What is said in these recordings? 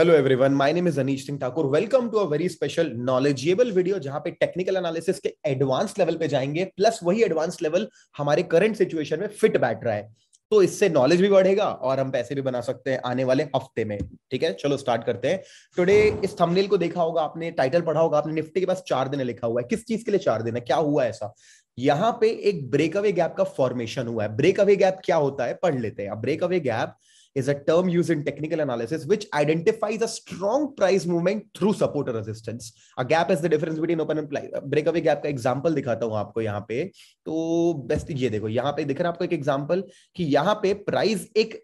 Hello everyone my name is Anish Singh Thakur welcome to a very special knowledgeable video जहां पे technical analysis के advance level पे जाएंगे plus वही एडवांस लेवल हमारे करंट सिचुएशन में फिट बैठ रहा है तो इससे नॉलेज भी बढ़ेगा और हम पैसे भी बना सकते हैं आने वाले हफ्ते में ठीक है चलो स्टार्ट करते हैं टुडे इस थंबनेल को देखा होगा आपने टाइटल पढ़ा होगा आपने निफ्टी के पास चार दिन लिखा हुआ है किस चीज के लिए चार दिन है क्या हुआ ऐसा यहां पे एक ब्रेकअवे गैप का फॉर्मेशन हुआ है ब्रेक अवे गैप क्या होता है पढ़ लेते हैं break away gap is a term used in technical analysis which identifies a strong price movement through support or resistance. A gap is the difference between open and play. breakaway gap का example दिखाता हूं आपको यहाँ पे तो best ये देखो यहाँ पे दिख रहा है आपको एक एग्जांपल कि यहाँ पे प्राइस एक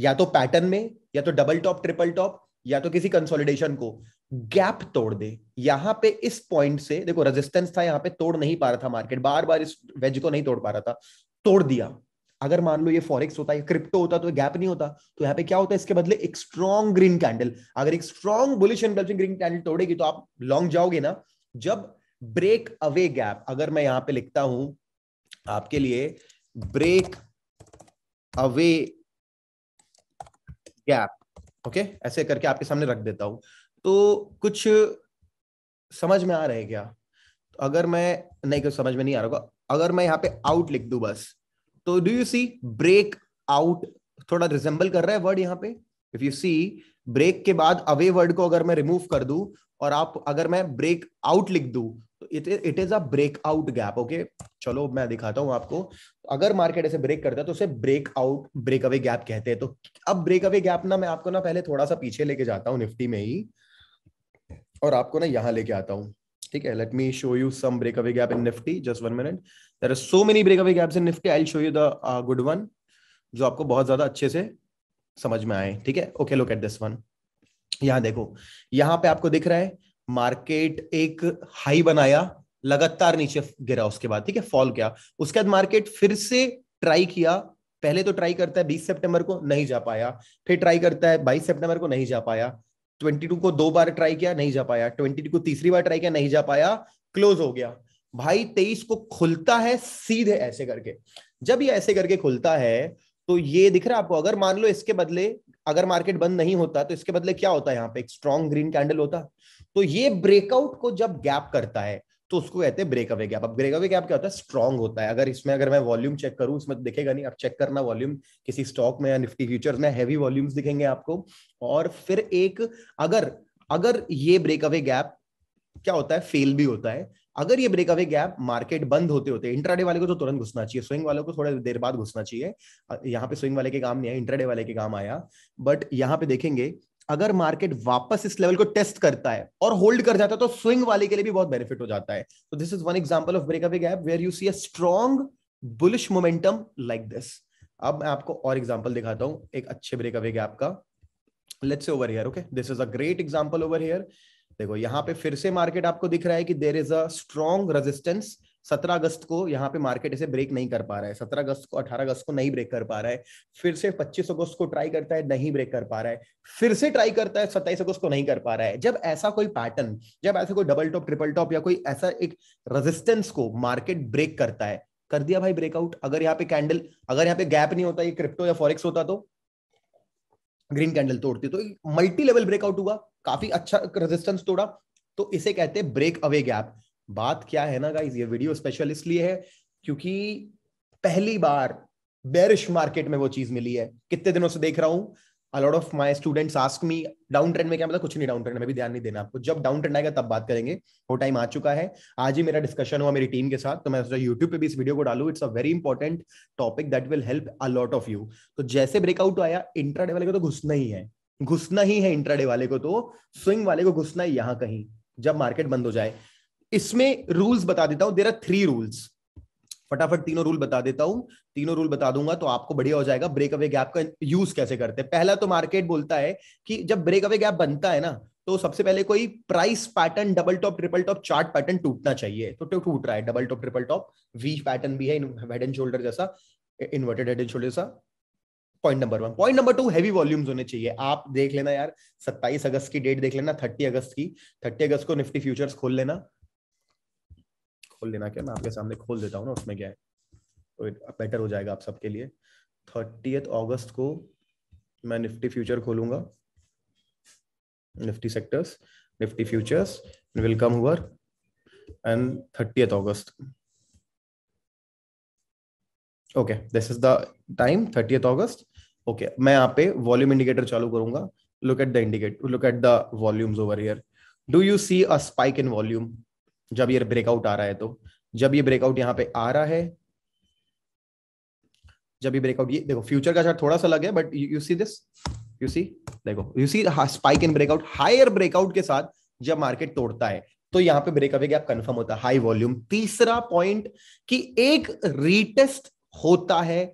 या तो पैटर्न में या तो डबल टॉप ट्रिपल टॉप या तो किसी कंसोलिडेशन को गैप तोड़ दे यहां पे इस पॉइंट से देखो रेजिस्टेंस था यहां पे तोड़ नहीं पा रहा था मार्केट बार बार इस वेज को नहीं तोड़ पा रहा था तोड़ दिया अगर मान लो ये फॉरेक्स होता है क्रिप्टो होता तो गैप नहीं होता तो यहाँ पे क्या होता है इसके बदले एक स्ट्रॉन्ग ग्रीन कैंडल अगर एक strong bullish indulging green candle तोड़ेगी तो आप लॉन्ग जाओगे ना जब ब्रेक अवे गैप अगर मैं यहां पे लिखता हूं आपके लिए ब्रेक अवे गैप ओके ऐसे करके आपके सामने रख देता हूं तो कुछ समझ में आ रहे क्या तो अगर मैं नहीं कुछ समझ में नहीं आ रहा होगा अगर मैं यहाँ पे आउट लिख दू बस तो do you see break out थोड़ा रिजेंबल कर रहा है वर्ड यहाँ पे इफ यू सी ब्रेक के बाद अवे वर्ड को अगर मैं रिमूव कर दू और आप अगर मैं ब्रेक आउट लिख दू तो it is a break out gap okay चलो मैं दिखाता हूं आपको अगर मार्केट ऐसे ब्रेक करता है तो उसे break out break away gap कहते हैं तो अब ब्रेक अवे गैप ना मैं आपको ना पहले थोड़ा सा पीछे लेके जाता हूँ निफ्टी में ही और आपको ना यहाँ लेके आता हूँ ठीक है let me show you some break away gap in Nifty just one minute there are so many breakaway gaps in Nifty I show you the good one जो आपको बहुत ज्यादा अच्छे से समझ में आए ठीक है okay look at this one यहां देखो यहां पे आपको दिख रहा है मार्केट एक हाई बनाया लगातार नीचे गिरा उसके बाद ठीक है फॉल किया उसके बाद मार्केट फिर से ट्राई किया पहले तो ट्राई करता है 20 सितंबर को नहीं जा पाया फिर ट्राई करता है 22 सितंबर को नहीं जा पाया 22 को दो बार ट्राई किया नहीं जा पाया 22 को तीसरी बार ट्राई किया नहीं जा पाया क्लोज हो गया भाई तेईस को खुलता है सीधे ऐसे करके जब ये ऐसे करके खुलता है तो ये दिख रहा है आपको अगर मान लो इसके बदले अगर मार्केट बंद नहीं होता तो इसके बदले क्या होता है यहाँ पे एक स्ट्रॉन्ग ग्रीन कैंडल होता तो ये ब्रेकआउट को जब गैप करता है तो उसको कहते हैं ब्रेकअवे गैप अब ब्रेकअवे गैप क्या होता है स्ट्रॉन्ग होता है अगर इसमें अगर मैं वॉल्यूम चेक करूं इसमें तो दिखेगा नहीं अब चेक करना वॉल्यूम किसी स्टॉक में या निफ्टी फ्यूचर में हैवी वॉल्यूम्स दिखेंगे आपको और फिर एक अगर अगर ये ब्रेकअवे गैप क्या होता है फेल भी होता है अगर ये ब्रेक अवे गैप मार्केट बंद होते होते इंट्राडे वाले को तो तुरंत घुसना चाहिए स्विंग वालों को थोड़ा देर बाद घुसना चाहिए यहाँ पे स्विंग वाले के काम नहीं आया इंट्राडे वाले के काम आया बट यहाँ पे देखेंगे अगर मार्केट वापस इस लेवल को टेस्ट करता है और होल्ड कर जाता है तो स्विंग वाले के लिए भी बहुत बेनिफिट हो जाता है तो this is one example of break away gap where you see a strong bullish momentum like this अब मैं आपको और एग्जाम्पल दिखाता हूं एक अच्छे ब्रेक अवे गैप का let's over over okay this is a great example over here देखो यहाँ पे फिर से मार्केट आपको दिख रहा है कि there is a strong resistance सत्रह अगस्त को यहाँ पे मार्केट इसे ब्रेक नहीं कर पा रहा है सत्रह अगस्त को अठारह अगस्त को नहीं ब्रेक कर पा रहा है फिर से पच्चीस अगस्त को ट्राई करता है नहीं ब्रेक कर पा रहा है फिर से ट्राई करता है सत्ताईस अगस्त को नहीं कर पा रहा है जब ऐसा कोई पैटर्न जब ऐसे कोई डबल टॉप ट्रिपल टॉप या कोई ऐसा एक रेजिस्टेंस को मार्केट ब्रेक करता है कर दिया भाई ब्रेकआउट अगर यहाँ पे कैंडल अगर यहाँ पे गैप नहीं होता ये क्रिप्टो या फॉरेक्स होता तो ग्रीन कैंडल तोड़ती तो मल्टी लेवल ब्रेकआउट हुआ काफी अच्छा रेजिस्टेंस तोड़ा तो इसे कहते हैं ब्रेक अवे गैप बात क्या है ना गाइज ये वीडियो स्पेशल इसलिए है क्योंकि पहली बार बेरिश मार्केट में वो चीज मिली है कितने दिनों से देख रहा हूं a lot of my students ask me down trend में क्या मतलब कुछ नहीं डाउन ट्रेंड में भी ध्यान नहीं देना आपको जब डाउन ट्रेंड आएगा तब बात करेंगे वो टाइम आ चुका है आज ही मेरा डिस्कशन हुआ मेरी टीम के साथ तो मैं सोचा यूट्यूब पे भी इस वीडियो को डालू it's a very important topic that will help a lot of you तो जैसे ब्रेकआउट आया इंटर डे वाले को तो घुसना ही है घुसना ही है इंट्राडे वाले को तो स्विंग वाले को घुसना है यहां कहीं जब मार्केट बंद हो जाए इसमें रूल्स बता देता हूं देर आर थ्री रूल्स फटाफट तीनों रूल बता देता हूं तीनों रूल बता दूंगा तो आपको बढ़िया हो जाएगा ब्रेक अवे गैप का यूज कैसे करते हैं पहला तो मार्केट बोलता है कि जब ब्रेक अवे गैप बनता है ना तो सबसे पहले कोई price pattern double top triple top chart pattern टूटना चाहिए तो टूट रहा है double top triple top V pattern भी है हेड एंड शोल्डर जैसा इन्वर्टेड हेड एंड शोल्डर जैसा point number one point number two heavy volumes होने चाहिए आप देख लेना यार सत्ताईस अगस्त की डेट देख लेना थर्टी अगस्त की थर्टी अगस्त को निफ्टी फ्यूचर्स खोल लेना खोल लेना क्या मैं आपके सामने खोल देता हूँ ना उसमें क्या है बेटर हो जाएगा आप सबके लिए थर्टी अगस्त को मैं निफ्टी फ्यूचर खोलूंगा Nifty sectors Nifty futures welcome हुआ एंड थर्टी अगस्त okay this is the time thirty अगस्त ओके okay, मैं यहाँ पे वॉल्यूम इंडिकेटर चालू करूंगा look at the indicator look at the volumes over here do you see a spike in volume जब ये ब्रेकआउट आ रहा है तो जब ये ब्रेकआउट यहाँ पे आ रहा है जब ये ब्रेकआउट ये देखो फ्यूचर का चार्ट थोड़ा सा लग है but you see this you see देखो you see spike in breakout higher breakout के साथ जब मार्केट तोड़ता है तो यहाँ पे ब्रेकअवे गैप कंफर्म होता है हाई वॉल्यूम तीसरा पॉइंट कि एक रीटेस्ट होता है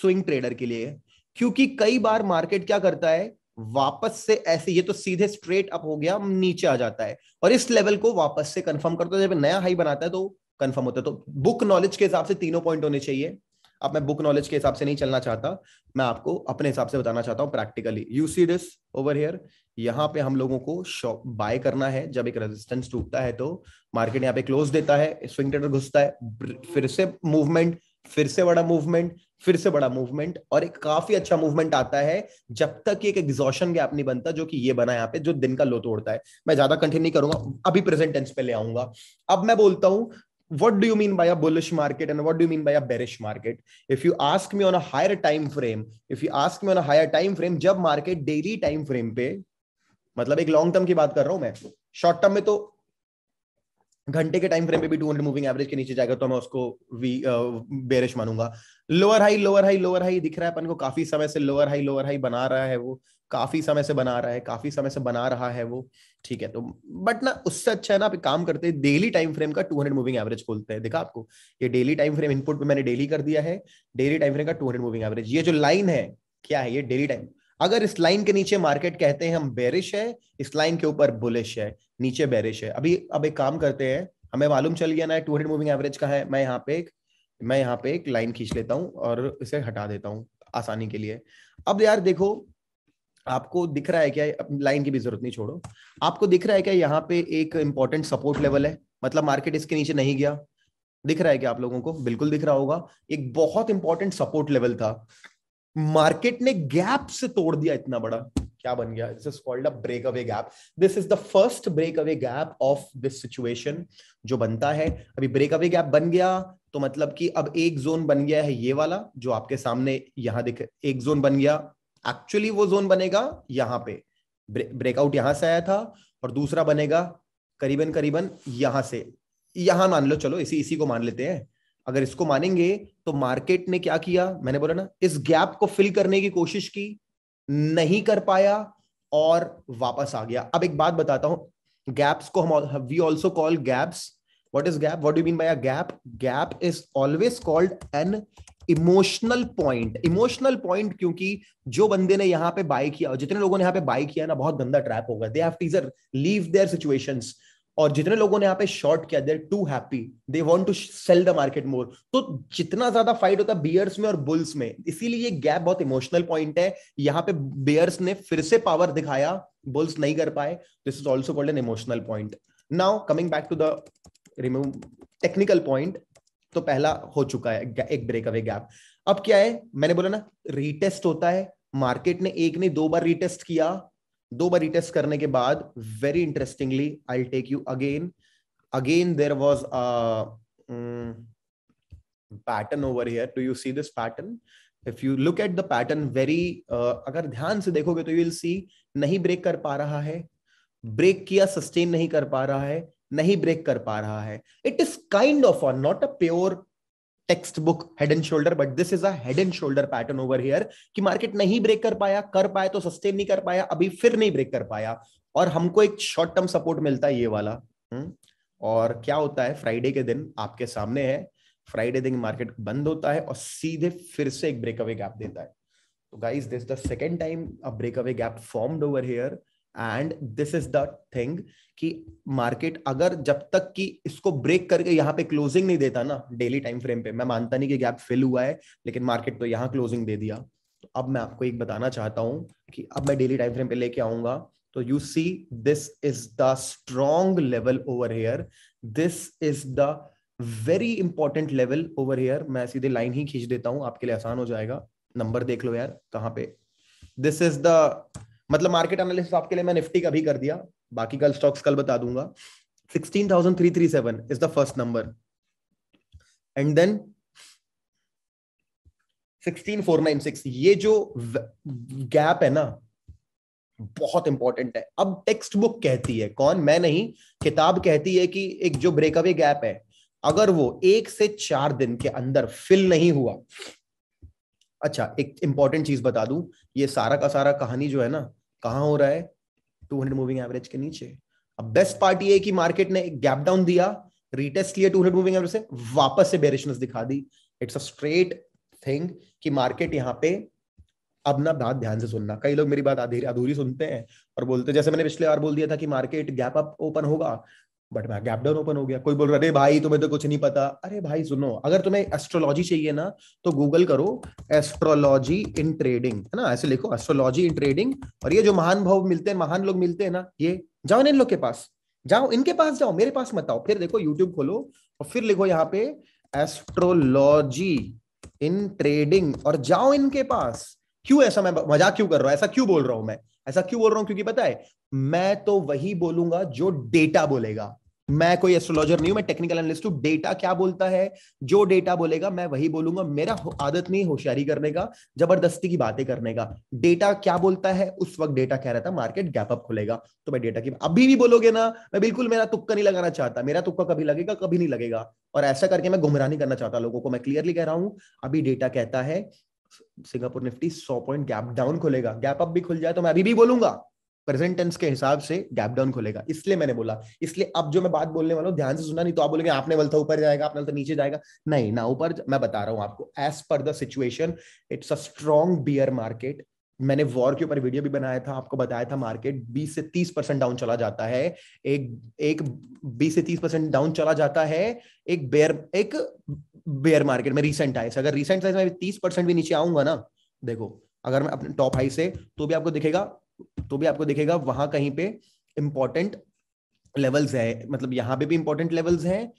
स्विंग ट्रेडर के लिए क्योंकि कई बार मार्केट क्या करता है वापस से ऐसे ये तो सीधे स्ट्रेट अप हो गया नीचे आ जाता है और इस लेवल को वापस से कंफर्म करता है जब नया हाई बनाता है तो कंफर्म होता है तो बुक नॉलेज के हिसाब से तीनों पॉइंट होने चाहिए अब मैं बुक नॉलेज के हिसाब से नहीं चलना चाहता मैं आपको अपने हिसाब से बताना चाहता हूँ practically you see this over here यहाँ पे हम लोगों को शॉप बाय करना है जब एक रेजिस्टेंस टूटता है तो मार्केट यहाँ पे क्लोज देता है स्विंग ट्रेडर घुसता है फिर से मूवमेंट फिर से बड़ा मूवमेंट फिर से बड़ा मूवमेंट और एक काफी अच्छा मूवमेंट आता है जब तक एक एग्जॉशन गैप नहीं बनता जो कि ये बना यहाँ पे जो दिन का लो तोड़ता है मैं ज्यादा कंटिन्यू नहीं करूंगा अभी प्रेजेंट टेंस पे ले आऊंगा अब मैं बोलता हूं what do you mean by a bullish market and what do mean by a bearish market if you ask me on higher time frame if you ask me on higher time frame जब market daily time frame पे मतलब एक long term की बात कर रहा हूं मैं शॉर्ट टर्म में तो घंटे के टाइम फ्रेम पे भी टू हंड्रेड मूविंग एवरेज के नीचे जाएगा तो मैं उसको वी बेरिश मानूंगा lower high lower high lower high दिख रहा है अपन को काफी समय से लोअर हाई लोअर हाई बना रहा है वो काफी समय से बना रहा है काफी समय से बना रहा है वो ठीक है तो बट ना उससे अच्छा है ना आप काम करते हैं डेली टाइम फ्रेम का 200 मूविंग एवरेज खोलते हैं देखा आपको ये डेली टाइम फ्रेम इनपुट पे मैंने डेली कर दिया है डेली टाइम फ्रेम का 200 मूविंग एवरेज ये जो लाइन है क्या है ये डेली टाइम अगर इस लाइन के नीचे मार्केट कहते हैं हम बेरिश है इस लाइन के ऊपर बुलिश है नीचे बेरिश है अभी अब एक काम करते हैं हमें मालूम चल गया ना टू हंड्रेड मूविंग एवरेज का है मैं यहाँ पे एक मैं यहाँ पे एक लाइन खींच लेता हूँ और इसे हटा देता हूँ आसानी के लिए अब यार देखो आपको दिख रहा है क्या लाइन की भी जरूरत नहीं छोड़ो आपको दिख रहा है क्या यहाँ पे एक इंपॉर्टेंट सपोर्ट लेवल है मतलब मार्केट इसके नीचे नहीं गया दिख रहा है क्या आप लोगों को बिल्कुल दिख रहा होगा एक बहुत इंपॉर्टेंट सपोर्ट लेवल था मार्केट ने गैप से तोड़ दिया इतना बड़ा क्या बन गया this is called a break away gap this is the first break away gap of this situation जो बनता है अभी ब्रेक अवे गैप बन गया तो मतलब कि अब एक जोन बन गया है ये वाला जो आपके सामने यहां दिख एक जोन बन गया एक्चुअली वो जोन बनेगा यहां पे ब्रेकआउट यहां से आया था और दूसरा बनेगा करीबन करीबन यहां से यहां मान लो चलो इसी इसी को मान लेते हैं अगर इसको मानेंगे तो मार्केट ने क्या किया मैंने बोला ना इस गैप को फिल करने की कोशिश की नहीं कर पाया और वापस आ गया अब एक बात बताता हूं गैप्स को हम we also call gaps what is gap what you mean mean by gap gap gap is always emotional point emotional point क्योंकि जो बंदे ने यहाँ पे बाई किया और जितने लोगों ने यहाँ पे बाय किया ना बहुत गंदा ट्रैप होगा they have teaser leave their situations और जितने लोगों ने यहाँ पे शॉर्ट किया they're too happy they want to sell the market more तो जितना ज्यादा फाइट होता है बियर्स में और बुल्स में इसीलिए ये गैप बहुत इमोशनल पॉइंट है यहाँ पे बियर्स ने फिर से पावर दिखाया बुल्स नहीं कर पाए this is also called an emotional point now coming back to the remove technical point तो पहला हो चुका है एक ब्रेक अवे गैप अब क्या है मैंने बोला ना रीटेस्ट होता है मार्केट ने एक नहीं दो बार रीटेस्ट किया दो बार रिटेस्ट करने के बाद very interestingly I take you again again there was pattern over here too you see this pattern if you look at the pattern very अगर ध्यान से देखोगे तो यू विल सी नहीं ब्रेक कर पा रहा है ब्रेक किया सस्टेन नहीं कर पा रहा है नहीं ब्रेक कर पा रहा है it is kind of not a pure textbook book head and shoulder but this is head and shoulder pattern over here कि मार्केट नहीं ब्रेक कर पाया कर पाया तो सस्टेन नहीं कर पाया अभी फिर नहीं ब्रेक कर पाया और हमको एक शॉर्ट टर्म सपोर्ट मिलता है ये वाला हम्म। और क्या होता है फ्राइडे के दिन आपके सामने है फ्राइडे दिन मार्केट बंद होता है और सीधे फिर से एक ब्रेकअवे गैप देता है तो guys this the second time a breakaway gap formed over here and this is the thing कि मार्केट अगर जब तक कि इसको ब्रेक करके यहाँ पे क्लोजिंग नहीं देता ना डेली टाइम फ्रेम पे मैं मानता नहीं कि गैप फिल हुआ है लेकिन मार्केट तो यहाँ क्लोजिंग दे दिया तो अब मैं आपको एक बताना चाहता हूँ कि अब मैं डेली टाइम फ्रेम पे लेके आऊंगा तो you see this is the strong level over here this is the very important level over here मैं सीधे लाइन ही खींच देता हूँ आपके लिए आसान हो जाएगा नंबर देख लो यार कहाँ पे दिस इज द मतलब मार्केट एनालिसिस आपके लिए मैं निफ्टी का भी कर दिया बाकी कल स्टॉक्स कल बता दूंगा sixteen thousand three three seven is the first number and then sixteen four nine six ये जो गैप है ना बहुत इंपॉर्टेंट है अब टेक्स्ट बुक कहती है कौन मैं नहीं किताब कहती है कि एक जो ब्रेकअवे गैप है अगर वो एक से चार दिन के अंदर फिल नहीं हुआ अच्छा एक इंपॉर्टेंट चीज बता दूं ये सारा का सारा कहानी जो है ना कहाँ हो रहा है 200 मूविंग एवरेज के नीचे अब बेस्ट पार्ट ये कि मार्केट ने एक गैप डाउन दिया रिटेस्ट लिया 200 मूविंग एवरेज से वापस से बेरिशनेस दिखा दी इट्स अ स्ट्रेट थिंग कि मार्केट यहाँ पे अब ना बात ध्यान से सुनना कई लोग मेरी बात अधूरी सुनते हैं और बोलते हैं जैसे मैंने पिछले बार बोल दिया था कि मार्केट गैप अप ओपन होगा बट मैं गैप डाउन ओपन हो गया कोई बोल रहा अरे भाई तुम्हें तो कुछ नहीं पता अरे भाई सुनो अगर तुम्हें एस्ट्रोलॉजी चाहिए ना तो गूगल करो एस्ट्रोलॉजी इन ट्रेडिंग है ना ऐसे लिखो एस्ट्रोलॉजी इन ट्रेडिंग और ये जो महान भाव मिलते हैं महान लोग मिलते हैं ना ये जाओ इन लोग के पास जाओ इनके पास जाओ मेरे पास मत आओ फिर देखो यूट्यूब खोलो और फिर लिखो यहाँ पे एस्ट्रोलॉजी इन ट्रेडिंग और जाओ इनके पास क्यों ऐसा मैं मजाक क्यों कर रहा हूं ऐसा क्यों बोल रहा हूं मैं ऐसा क्यों बोल रहा हूं क्योंकि पता है मैं तो वही बोलूंगा जो डेटा बोलेगा मैं कोई एस्ट्रोलॉजर नहीं हूं मैं टेक्निकल एनालिस्ट हूं डेटा क्या बोलता है जो डेटा बोलेगा मैं वही बोलूंगा मेरा आदत नहीं होशियारी करने का जबरदस्ती की बातें करने का डेटा क्या बोलता है उस वक्त डेटा कह रहा था मार्केट गैप अप खुलेगा तो मैं डेटा की अभी भी बोलोगे ना मैं बिल्कुल मेरा तुक्का नहीं लगाना चाहता मेरा तुक्का कभी लगेगा कभी नहीं लगेगा और ऐसा करके मैं गुमराह नहीं करना चाहता लोगों को मैं क्लियरली कह रहा हूं अभी डेटा कहता है सिंगापुर निफ्टी सौ पॉइंट गैप डाउन खोलेगा गैप अप भी खुल जाए तो मैं अभी भी बोलूंगा प्रेजेंट टेंस के हिसाब से गैप डाउन खोलेगा इसलिए मैंने बोला इसलिए अब जो मैं बात बोलने वाला ध्यान से सुना नहीं तो आप बोलेंगे आपने बोलता ऊपर जाएगा आपने बोलता नीचे जाएगा नहीं ना ऊपर मैं बता रहा हूं आपको as per the situation it's a strong bear market मैंने वॉर के ऊपर वीडियो भी बनाया था आपको बताया था मार्केट 20 से 30 परसेंट डाउन चला जाता है एक एक 20 से 30 परसेंट डाउन चला जाता है एक बेयर एक बेयर मार्केट में रिसेंट हाइस अगर रिसेंट हाइस में 30 परसेंट भी नीचे आऊंगा ना देखो अगर मैं अपने टॉप हाई से तो भी आपको दिखेगा तो भी आपको दिखेगा वहां कहीं पे इंपॉर्टेंट लेवल्स है मतलब यहाँ पे भी इंपॉर्टेंट लेवल्स हैं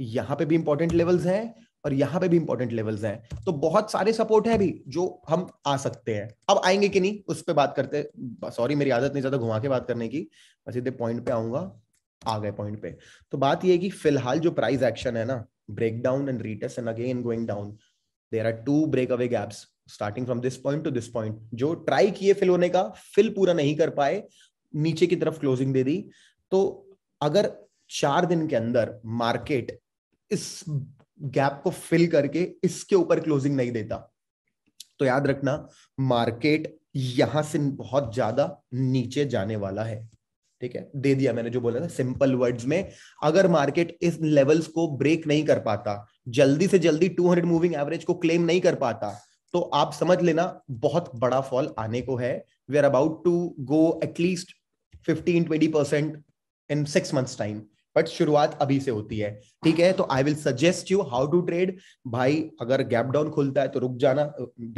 यहाँ पे भी इंपॉर्टेंट लेवल्स हैं और यहाँ पे भी इंपॉर्टेंट लेवल्स हैं तो बहुत सारे सपोर्ट है भी जो हम आ सकते हैं अब आएंगे कि नहीं उस पर बात करते सॉरी मेरी आदत नहीं ज्यादा घुमा के बात करने की बस इधर पॉइंट पे आऊंगा आ गए पॉइंट पे तो बात यह कि फिलहाल जो प्राइस एक्शन है ना break down and retest and again going down there are two break away gaps starting from this point to this point जो ट्राई किए फिल होने का फिल पूरा नहीं कर पाए नीचे की तरफ क्लोजिंग दे दी तो अगर चार दिन के अंदर मार्केट इस गैप को फिल करके इसके ऊपर क्लोजिंग नहीं देता तो याद रखना मार्केट यहां से बहुत ज्यादा नीचे जाने वाला है ठीक है दे दिया मैंने जो बोला था सिंपल वर्ड्स में अगर मार्केट इस लेवल्स को ब्रेक नहीं कर पाता जल्दी से जल्दी 200 मूविंग एवरेज को क्लेम नहीं कर पाता तो आप समझ लेना बहुत बड़ा फॉल आने को है we are about to go at least fifteen twenty percent in six months time but शुरुआत अभी से होती है ठीक है तो I will suggest you how to trade भाई अगर गैप डाउन खुलता है तो रुक जाना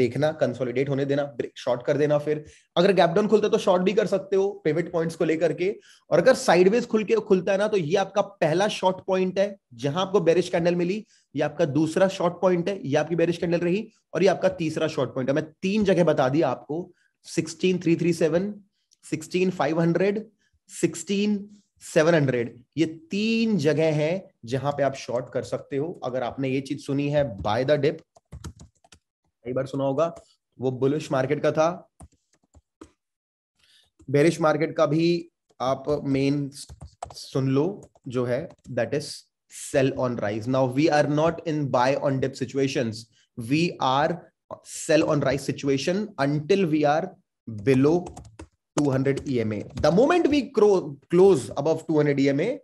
देखना कंसोलिडेट होने देना शॉर्ट कर देना फिर अगर गैप डाउन खुलता है तो शॉर्ट भी कर सकते हो पेमेंट पॉइंट्स को लेकर के और अगर साइडवेज खुल के खुलता है ना तो ये आपका पहला शॉर्ट पॉइंट है जहां आपको बेरिश कैंडल मिली ये आपका दूसरा शॉर्ट पॉइंट है ये आपकी बेरिश कैंडल रही और ये आपका तीसरा शॉर्ट पॉइंट है मैं तीन जगह बता दी आपको sixteen three three seven sixteen five hundred sixteen seven hundred ये तीन जगह है जहां पे आप शॉर्ट कर सकते हो अगर आपने ये चीज सुनी है बाय द डिप कई बार सुना होगा वो बुलिश मार्केट का था बेरिश मार्केट का भी आप मेन सुन लो जो है that is sell on rise now we are not in buy on dip situations we are sell on rise situation until we are below 200 EMA. The moment we close above 200 EMA,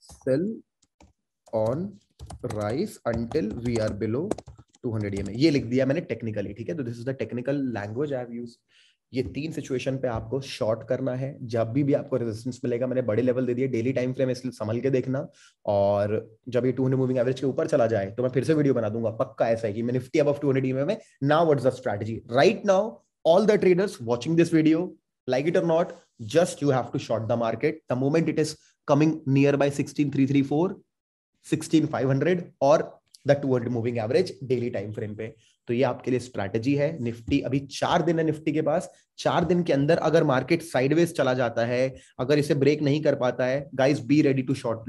sell on rise until we are below 200 EMA. ये लिख दिया मैंने technically ठीक है तो this is the technical language I have used ये तीन situation पे आपको शॉर्ट करना है जब भी भी आपको रेजिस्टेंस मिलेगा मैंने बड़े लेवल दे दिए डेली टाइम फ्रेम इसलिए संभल के देखना और जब ये टू हंड्रेड मूविंग एवरेज के ऊपर चला जाए तो मैं फिर से वीडियो बना दूंगा पक्का ऐसा है कि मैं निफ्टी अब टू हंड्रेड में now what the strategy right now all the traders watching this video like it और not just you have to short the market the moment it is coming near market sixteen three three four sixteen five hundred और the two hundred moving average daily time frame पे तो ये आपके लिए strategy है Nifty अभी चार दिन है निफ्टी के पास चार दिन के अंदर अगर मार्केट साइडवेज चला जाता है अगर इसे ब्रेक नहीं कर पाता है guys be ready to short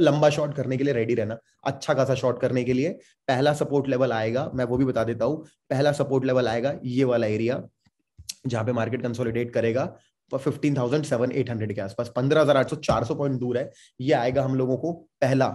लंबा शॉर्ट करने के लिए रेडी रहना अच्छा खासा शॉर्ट करने के लिए पहला सपोर्ट लेवल आएगा मैं वो भी बता देता हूं पहला सपोर्ट लेवल आएगा ये वाला एरिया जहां पे मार्केट कंसोलिडेट करेगा fifteen thousand seven eight hundred के आसपास पंद्रह हजार आठ सौ चार सौ पॉइंट दूर है ये आएगा हम लोगों को पहला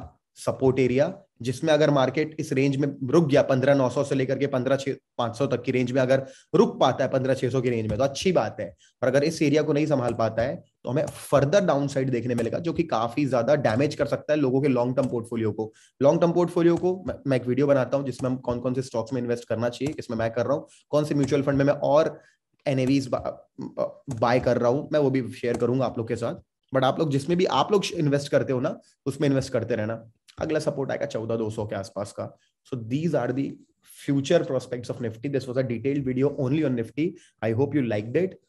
सपोर्ट एरिया जिसमें अगर मार्केट इस रेंज में रुक गया पंद्रह नौ सौ से लेकर के पंद्रह छह पांच सौ तक की रेंज में अगर रुक पाता है पंद्रह छह सौ की रेंज में तो अच्छी बात है और अगर इस एरिया को नहीं संभाल पाता है तो हमें फर्दर डाउन साइड देखने मिलेगा जो कि काफी ज्यादा डैमेज कर सकता है लोगों के लॉन्ग टर्म पोर्टफोलियो को लॉन्ग टर्म पोर्टफोलियो को मैं एक वीडियो बनाता हूँ जिसमें हम कौन कौन से स्टॉक्स में इन्वेस्ट करना चाहिए इसमें मैं कर रहा हूँ कौन से म्यूचुअल फंड में मैं और एनएवीज बाय कर रहा हूँ मैं वो भी शेयर करूंगा आप लोग के साथ बट आप लोग जिसमें भी आप लोग इन्वेस्ट करते हो ना उसमें इन्वेस्ट करते रहना अगला सपोर्ट आएगा चौदह दो सौ के आसपास का so these are the future prospect of Nifty this was a detailed video only on Nifty I hope you like that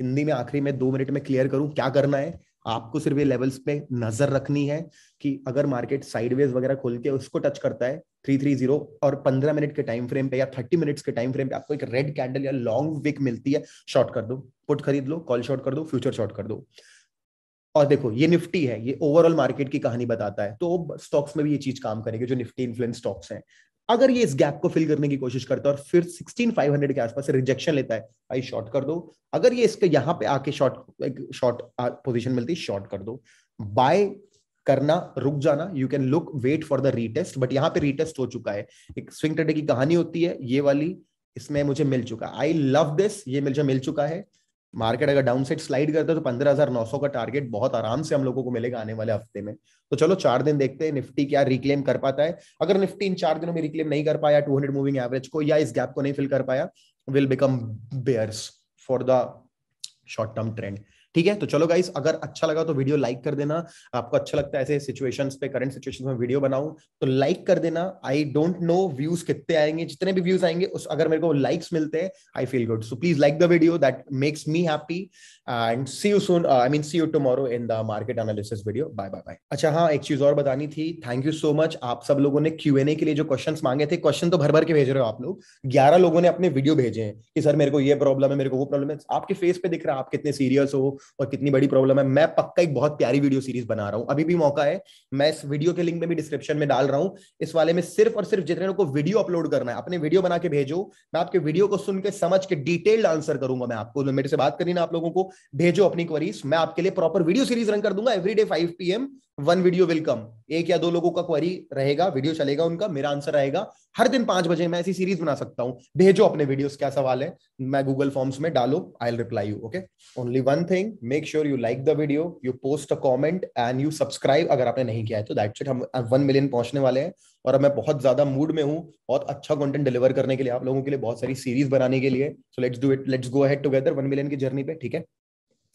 Hindi में आखिरी में दो मिनट में क्लियर करूं क्या करना है आपको सिर्फ ये लेवल्स पे नजर रखनी है कि अगर मार्केट साइडवेज वगैरह खोल के उसको टच करता है थ्री थ्री जीरो और पंद्रह मिनट के टाइम फ्रेम पे या थर्टी मिनट्स के टाइम फ्रेम पे आपको एक रेड कैंडल या लॉन्ग विक मिलती है शॉर्ट कर दो पुट खरीद लो कॉल शॉर्ट कर दो फ्यूचर शॉर्ट कर दो और देखो ये निफ्टी है ये ओवरऑल मार्केट की कहानी बताता है तो स्टॉक्स में भी ये चीज काम करेगी जो निफ्टी इन्फ्लुएंस स्टॉक्स हैं अगर ये इस गैप को फिल करने की कोशिश करता है और फिर 16500 के आसपास रिजेक्शन लेता है भाई शॉर्ट कर दो अगर ये इसके यहाँ पे आके शॉर्ट एक शॉर्ट पोजीशन मिलती है शॉर्ट कर दो बाय करना रुक जाना you can look wait for the retest but यहाँ पे रीटेस्ट हो चुका है एक स्विंग ट्रेडर की कहानी होती है ये वाली इसमें मुझे मिल चुका आई लव दिस ये मुझे मिल चुका है मार्केट अगर डाउन साइड स्लाइड करता है तो पंद्रह हजार नौ सौ का टारगेट बहुत आराम से हम लोगों को मिलेगा आने वाले हफ्ते में तो चलो चार दिन देखते हैं निफ्टी क्या रिक्लेम कर पाता है अगर निफ्टी इन चार दिनों में रिक्लेम नहीं कर पाया टू हंड्रेड मूविंग एवरेज को या इस गैप को नहीं फिल कर पाया will become bears for the short term trend ठीक है तो चलो गाइस अगर अच्छा लगा तो वीडियो लाइक कर देना आपको अच्छा लगता है ऐसे सिचुएशंस पे करंट सिचुएशंस में वीडियो बनाऊं तो लाइक कर देना आई डोंट नो व्यूज कितने आएंगे जितने भी व्यूज आएंगे उस अगर मेरे को लाइक्स मिलते हैं I feel good so please like the video that makes me happy and see you soon I mean see you tomorrow in the market analysis video bye bye bye अच्छा हाँ एक चीज और बतानी थी थैंक यू सो मच आप सब लोगों ने क्यू एन ए के लिए जो क्वेश्चन मांगे थे क्वेश्चन तो भर भर के भेज रहे हो आप लोग ग्यारह लोगों ने अपने वीडियो भेजे हैं कि सर मेरे को ये प्रॉब्लम है मेरे को वो प्रॉब्लम है आपके फेस पे दिख रहा है आप कितने सीरियस हो और कितनी बड़ी प्रॉब्लम है मैं पक्का एक बहुत प्यारी वीडियो सीरीज बना रहा हूँ अभी भी मौका है मैं इस वीडियो के लिंक में भी डिस्क्रिप्शन में डाल रहा हूँ इस वाले में सिर्फ और सिर्फ जितने लोग को वीडियो अपलोड करना है अपने वीडियो बना के भेजो मैं आपके वीडियो को सुन के समझ के डिटेल्ड आंसर करूंगा मैं आपको मेरे से बात करी ना आप लोगों को भेजो अपनी क्वरीज मैं आपके लिए प्रॉपर वीडियो सीरीज रन कर दूंगा every day five PM one video will come एक या दो लोगों का क्वेरी रहेगा वीडियो चलेगा उनका मेरा आंसर आएगा हर दिन पांच बजे मैं ऐसी सीरीज बना सकता हूं भेजो अपने वीडियोस क्या सवाल है मैं गूगल फॉर्म्स में डालो I reply you okay only one thing make sure you like the video you post a comment and you subscribe अगर आपने नहीं किया है तो दैट शुड हम वन मिलियन पहुंचने वाले हैं और अब मैं बहुत ज्यादा मूड में हूँ बहुत अच्छा कॉन्टेंट डिलीवर करने के लिए आप लोगों के लिए बहुत सारी सीरीज बनाने के लिए so let's do it let's go ahead together one million की जर्नी पे ठीक है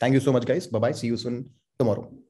thank you so much guys bye see you soon tomorrow